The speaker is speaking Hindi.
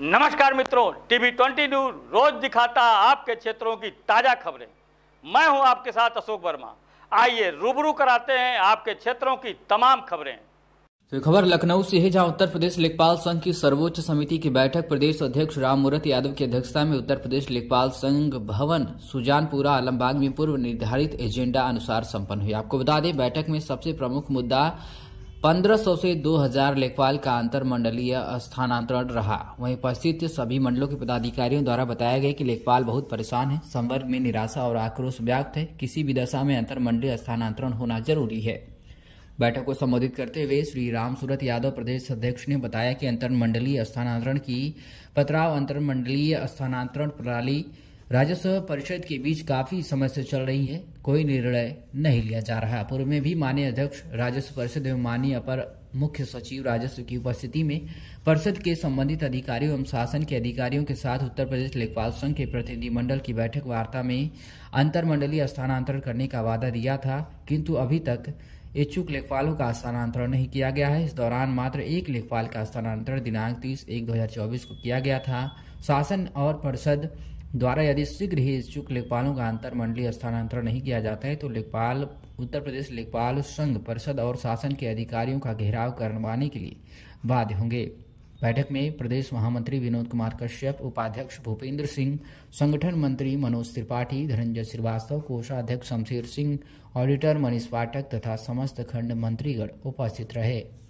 नमस्कार मित्रों टीवी ट्वेंटी न्यूज रोज दिखाता आपके क्षेत्रों की ताज़ा खबरें मैं हूं आपके साथ अशोक वर्मा आइए रूबरू कराते हैं आपके क्षेत्रों की तमाम खबरें तो खबर लखनऊ से है जहां उत्तर प्रदेश लेखपाल संघ की सर्वोच्च समिति की बैठक प्रदेश अध्यक्ष राममूर्त यादव की अध्यक्षता में उत्तर प्रदेश लेखपाल संघ भवन सुजानपुरा आलमबाग में पूर्व निर्धारित एजेंडा अनुसार संपन्न हुई आपको बता दें बैठक में सबसे प्रमुख मुद्दा 1500 से 2000 लेखपाल का अंतर मंडलीय स्थानांतरण रहा वहीं उपस्थित सभी मंडलों के पदाधिकारियों द्वारा बताया गया कि लेखपाल बहुत परेशान है संवर्ग में निराशा और आक्रोश व्याप्त है किसी भी दशा में अंतर मंडलीय स्थानांतरण होना जरूरी है बैठक को संबोधित करते हुए श्री राम सूरत यादव प्रदेश अध्यक्ष ने बताया कि अंतर मंडलीय स्थानांतरण की पथराव अंतर मंडलीय स्थानांतरण प्रणाली राजस्व परिषद के बीच काफी समय से चल रही है कोई निर्णय नहीं लिया जा रहा पूर्व में भी माननीय अध्यक्ष राजस्व परिषद एवं माननीय अपर मुख्य सचिव राजस्व की उपस्थिति में परिषद के संबंधित अधिकारियों एवं शासन के अधिकारियों के साथ उत्तर प्रदेश लेखपाल संघ के प्रतिनिधिमंडल की बैठक वार्ता में अंतरमंडलीय स्थानांतरण करने का वादा दिया था किंतु अभी तक इच्छुक लेखपालों का स्थानांतरण नहीं किया गया है इस दौरान मात्र एक लेखपाल का स्थानांतरण दिनांक तीस एक दो को किया गया था शासन और परिषद द्वारा यदि शीघ्र ही इच्छुक लेखपालों का अंतरमंडलीय स्थानांतरण नहीं किया जाता है तो लेखपाल उत्तर प्रदेश लेखपाल संघ परिषद और शासन के अधिकारियों का घेराव करवाने के लिए बाध्य होंगे बैठक में प्रदेश महामंत्री विनोद कुमार कश्यप उपाध्यक्ष भूपेंद्र सिंह संगठन मंत्री मनोज त्रिपाठी धनंजय श्रीवास्तव कोषाध्यक्ष शमशेर सिंह ऑडिटर मनीष पाठक तथा समस्त खंड मंत्रीगण उपस्थित रहे